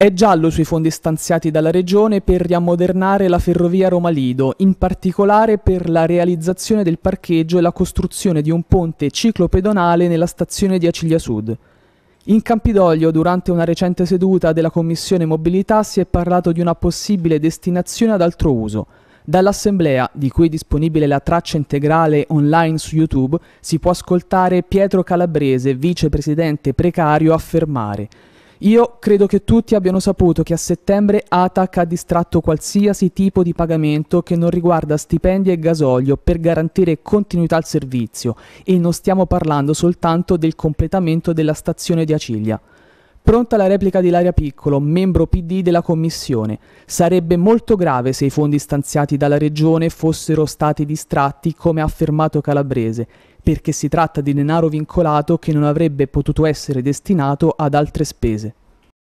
È giallo sui fondi stanziati dalla Regione per riammodernare la ferrovia Roma-Lido, in particolare per la realizzazione del parcheggio e la costruzione di un ponte ciclopedonale nella stazione di Aciglia Sud. In Campidoglio, durante una recente seduta della Commissione Mobilità, si è parlato di una possibile destinazione ad altro uso. Dall'assemblea, di cui è disponibile la traccia integrale online su YouTube, si può ascoltare Pietro Calabrese, vicepresidente precario, affermare io credo che tutti abbiano saputo che a settembre ATAC ha distratto qualsiasi tipo di pagamento che non riguarda stipendi e gasolio per garantire continuità al servizio e non stiamo parlando soltanto del completamento della stazione di Aciglia. Pronta la replica di Laria Piccolo, membro PD della Commissione. Sarebbe molto grave se i fondi stanziati dalla Regione fossero stati distratti, come ha affermato Calabrese perché si tratta di denaro vincolato che non avrebbe potuto essere destinato ad altre spese.